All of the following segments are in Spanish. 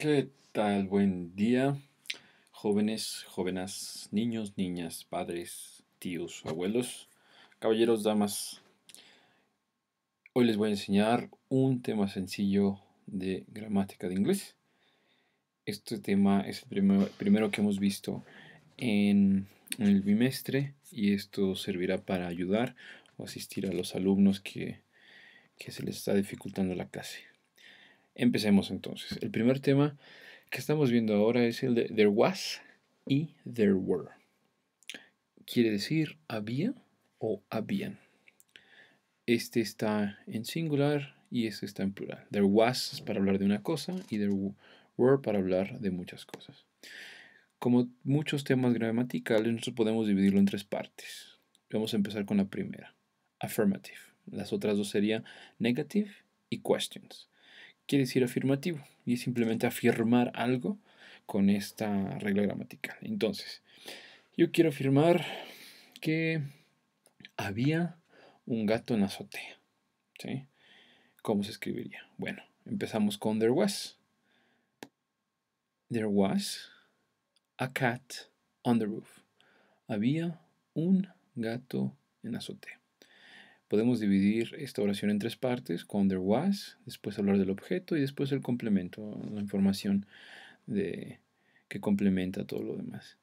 ¿Qué tal? Buen día, jóvenes, jóvenes, niños, niñas, padres, tíos, abuelos, caballeros, damas. Hoy les voy a enseñar un tema sencillo de gramática de inglés. Este tema es el primero, que hemos visto en, el bimestre y esto servirá para ayudar o asistir a los alumnos que se les está dificultando la clase. Empecemos entonces. El primer tema que estamos viendo ahora es el de there was y there were. Quiere decir había o habían. Este está en singular y este está en plural. There was para hablar de una cosa y there were para hablar de muchas cosas. Como muchos temas gramaticales, nosotros podemos dividirlo en tres partes. Vamos a empezar con la primera, affirmative. Las otras dos serían negative y questions quiere decir afirmativo y es simplemente afirmar algo con esta regla gramatical. Entonces, yo quiero afirmar que había un gato en azotea. ¿sí? ¿Cómo se escribiría? Bueno, empezamos con there was. There was a cat on the roof. Había un gato en azotea. Podemos dividir esta oración en tres partes, con there was, después hablar del objeto y después el complemento, la información de, que complementa todo lo demás.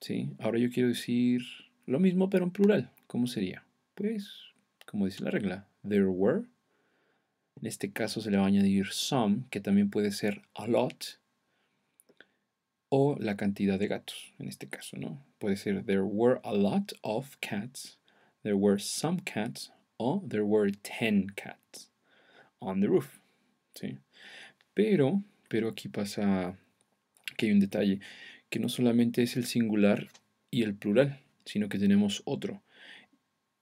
¿Sí? Ahora yo quiero decir lo mismo pero en plural. ¿Cómo sería? Pues, como dice la regla, there were. En este caso se le va a añadir some, que también puede ser a lot, o la cantidad de gatos, en este caso, ¿no? Puede ser there were a lot of cats, there were some cats, Oh, there were ten cats on the roof. Pero, pero aquí pasa que hay un detalle, que no solamente es el singular y el plural, sino que tenemos otro.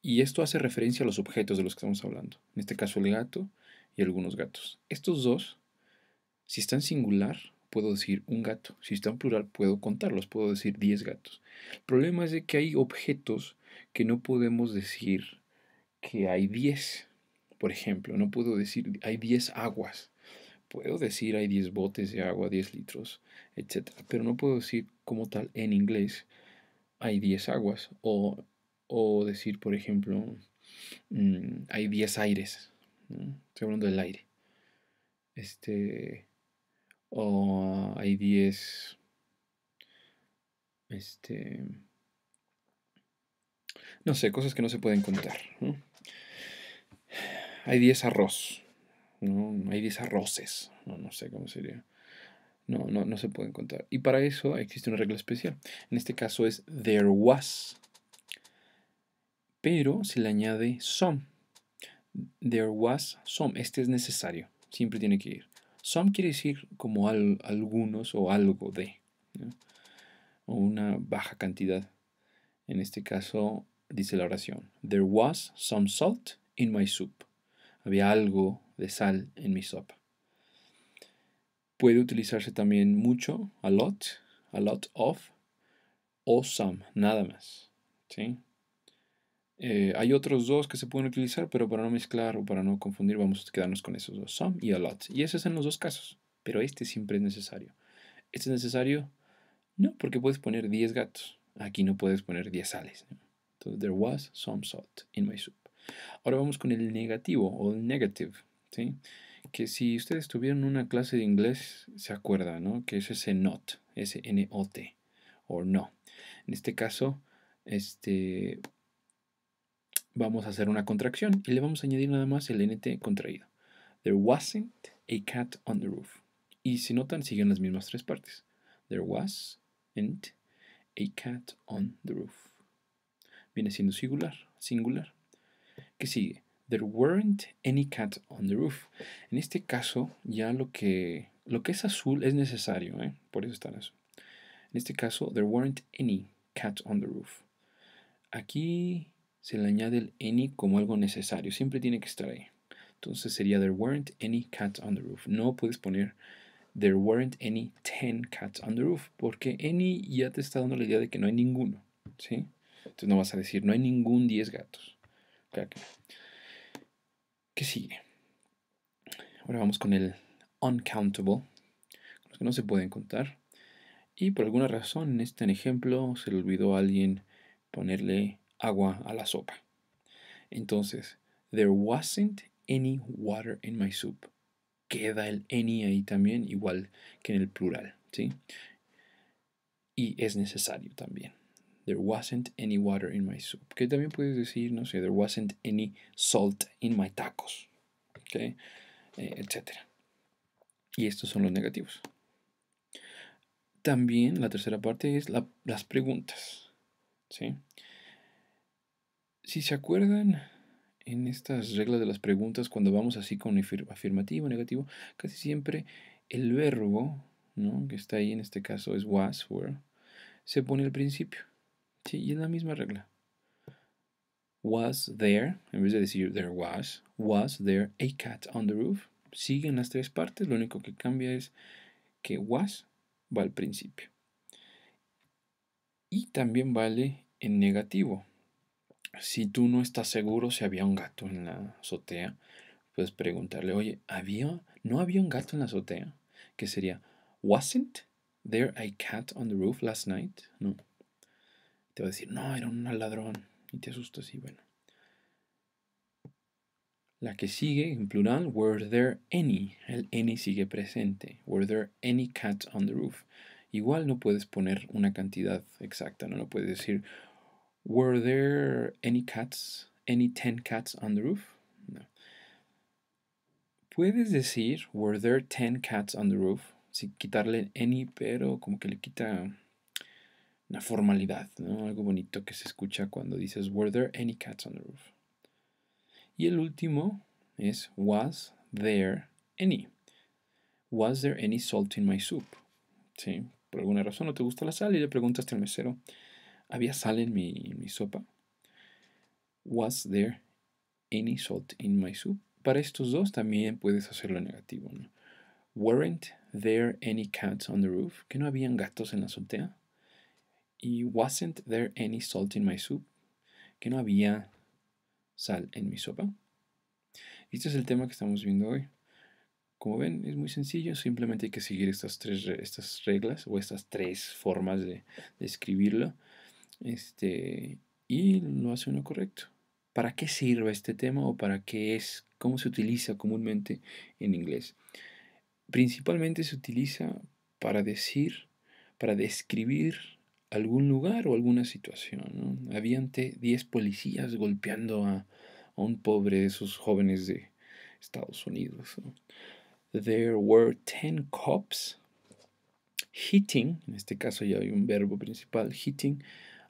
Y esto hace referencia a los objetos de los que estamos hablando. En este caso el gato y algunos gatos. Estos dos, si están singular, puedo decir un gato. Si están plural, puedo contarlos, puedo decir 10 gatos. El problema es que hay objetos que no podemos decir que hay 10, por ejemplo. No puedo decir hay 10 aguas. Puedo decir hay 10 botes de agua, 10 litros, etc. Pero no puedo decir como tal en inglés hay 10 aguas. O, o decir, por ejemplo, mm, hay 10 aires. Estoy hablando del aire. Este. O hay 10. Este. No sé, cosas que no se pueden contar. ¿no? hay 10 arroz, ¿no? Hay 10 arroces, no, sé cómo sería. No, no, se pueden contar. Y para eso existe una regla especial. En este caso es there was. Pero se le añade some. There was some. Este es necesario. Siempre tiene que ir. Some quiere decir como algunos o algo de. O una baja cantidad. En este caso dice la oración. There was some salt in my soup. Había algo de sal en mi sopa. Puede utilizarse también mucho, a lot, a lot of, o some, nada más. ¿sí? Eh, hay otros dos que se pueden utilizar, pero para no mezclar o para no confundir, vamos a quedarnos con esos dos, some y a lot. Y eso es en los dos casos, pero este siempre es necesario. ¿Este es necesario? No, porque puedes poner 10 gatos. Aquí no puedes poner 10 sales. Entonces, there was some salt in my soup. Ahora vamos con el negativo o el negative, ¿sí? Que si ustedes tuvieron una clase de inglés, se acuerdan, ¿no? Que es ese not, ese N-O-T, o no. En este caso, este, vamos a hacer una contracción y le vamos a añadir nada más el NT contraído. There wasn't a cat on the roof. Y si notan, siguen las mismas tres partes. There wasn't a cat on the roof. Viene siendo singular, singular. ¿Qué sigue. There weren't any cats on the roof. En este caso, ya lo que, lo que es azul es necesario, ¿eh? por eso está en En este caso, there weren't any cats on the roof. Aquí se le añade el any como algo necesario, siempre tiene que estar ahí. Entonces sería there weren't any cats on the roof. No puedes poner there weren't any ten cats on the roof, porque any ya te está dando la idea de que no hay ninguno, ¿sí? Entonces no vas a decir no hay ningún 10 gatos. ¿Qué sigue? Ahora vamos con el uncountable, los que no se pueden contar. Y por alguna razón en este ejemplo se le olvidó a alguien ponerle agua a la sopa. Entonces, there wasn't any water in my soup. Queda el any ahí también, igual que en el plural, ¿sí? Y es necesario también there wasn't any water in my soup. Que también puedes decir, no sé, there wasn't any salt in my tacos. Okay? Eh, etcétera. Y estos son los negativos. También la tercera parte es las preguntas. ¿sí? Si se acuerdan en estas reglas de las preguntas, cuando vamos así con afirmativo, negativo, casi siempre el verbo, que está ahí en este caso es was, were, se pone al principio. Y es la misma regla. Was there, en vez de decir there was, was there a cat on the roof? Siguen las tres partes, lo único que cambia es que was va al principio. Y también vale en negativo. Si tú no estás seguro si había un gato en la azotea, puedes preguntarle, oye, ¿había, ¿no había un gato en la azotea? Que sería, ¿wasn't there a cat on the roof last night? ¿No? te va a decir, no, era un ladrón. Y te asustas y bueno. La que sigue en plural, were there any? El any sigue presente. Were there any cats on the roof? Igual no puedes poner una cantidad exacta, no lo puedes decir, were there any cats, any ten cats on the roof? No. Puedes decir, were there ten cats on the roof? Sin quitarle any, pero como que le quita una formalidad, ¿no? algo bonito que se escucha cuando dices Were there any cats on the roof? Y el último es Was there any? Was there any salt in my soup? ¿Sí? Por alguna razón no te gusta la sal y le preguntaste al mesero, ¿había sal en mi, sopa? Was there any salt in my soup? Para estos dos también puedes hacerlo negativo. Weren't there any cats on the roof? ¿Que no habían gatos en la azotea? y wasn't there any salt in my soup? Que no había sal en mi sopa. Este es el tema que estamos viendo hoy. Como ven, es muy sencillo, simplemente hay que seguir estas tres estas reglas o estas tres formas de, escribirlo. Este, y lo hace uno correcto. ¿Para qué sirve este tema o para qué es? ¿Cómo se utiliza comúnmente en inglés? Principalmente se utiliza para decir, para describir algún lugar o alguna situación. ¿no? Había 10 policías golpeando a, un pobre de esos jóvenes de Estados Unidos. There were 10 cops hitting, en este caso ya hay un verbo principal, hitting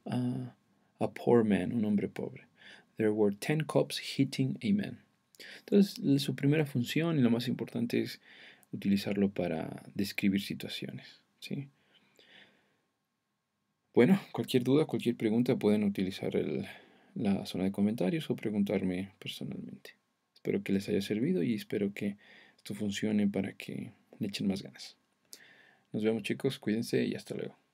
a a poor man, un hombre pobre. There were 10 cops hitting a man. Entonces, su primera función y lo más importante es utilizarlo para describir situaciones. ¿sí? Bueno, cualquier duda, cualquier pregunta pueden utilizar la zona de comentarios o preguntarme personalmente. Espero que les haya servido y espero que esto funcione para que le echen más ganas. Nos vemos chicos, cuídense y hasta luego.